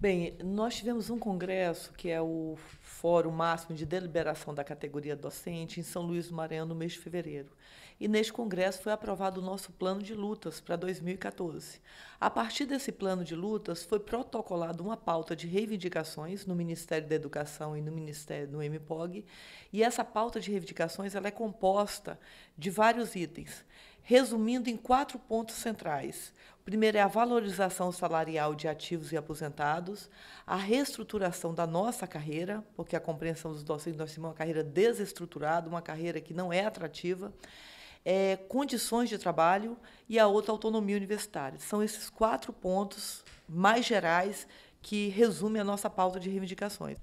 Bem, nós tivemos um congresso, que é o Fórum Máximo de Deliberação da Categoria Docente, em São Luís do Maranhão, no mês de fevereiro. E neste congresso foi aprovado o nosso plano de lutas para 2014. A partir desse plano de lutas, foi protocolada uma pauta de reivindicações no Ministério da Educação e no Ministério do MPOG, e essa pauta de reivindicações ela é composta de vários itens resumindo em quatro pontos centrais. O primeiro é a valorização salarial de ativos e aposentados, a reestruturação da nossa carreira, porque a compreensão dos docentes, nós temos uma carreira desestruturada, uma carreira que não é atrativa, é, condições de trabalho e a outra autonomia universitária. São esses quatro pontos mais gerais que resume a nossa pauta de reivindicações.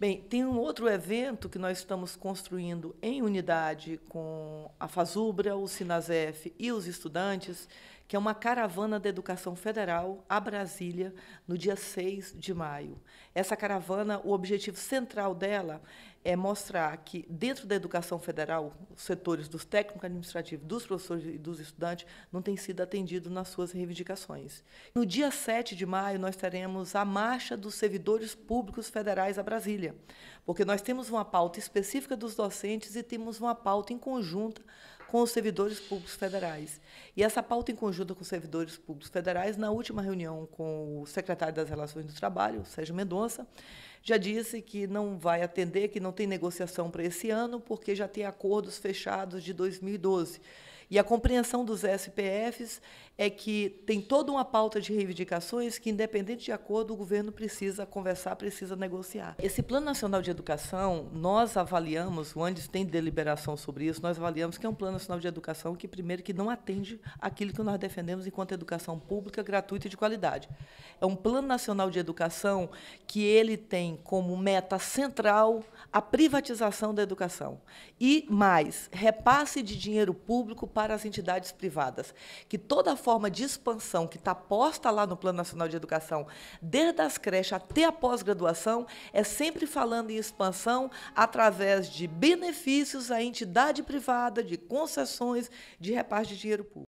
Bem, tem um outro evento que nós estamos construindo em unidade com a Fazubra, o Sinazef e os estudantes, que é uma caravana da educação federal a Brasília no dia 6 de maio. Essa caravana, o objetivo central dela é mostrar que, dentro da educação federal, os setores dos técnicos administrativos, dos professores e dos estudantes não têm sido atendidos nas suas reivindicações. No dia 7 de maio, nós teremos a Marcha dos Servidores Públicos Federais a Brasília, porque nós temos uma pauta específica dos docentes e temos uma pauta em conjunta com os servidores públicos federais. E essa pauta em conjunto com os servidores públicos federais, na última reunião com o secretário das Relações do Trabalho, Sérgio Mendonça, já disse que não vai atender, que não tem negociação para esse ano, porque já tem acordos fechados de 2012. E a compreensão dos SPFs é que tem toda uma pauta de reivindicações que, independente de acordo, o governo precisa conversar, precisa negociar. Esse Plano Nacional de Educação, nós avaliamos, o Andes tem deliberação sobre isso, nós avaliamos que é um Plano Nacional de Educação que, primeiro, que não atende aquilo que nós defendemos enquanto educação pública, gratuita e de qualidade. É um Plano Nacional de Educação que ele tem como meta central a privatização da educação. E mais, repasse de dinheiro público para as entidades privadas que toda forma de expansão que está posta lá no Plano Nacional de Educação, desde as creches até a pós-graduação, é sempre falando em expansão através de benefícios à entidade privada, de concessões, de repasse de dinheiro público.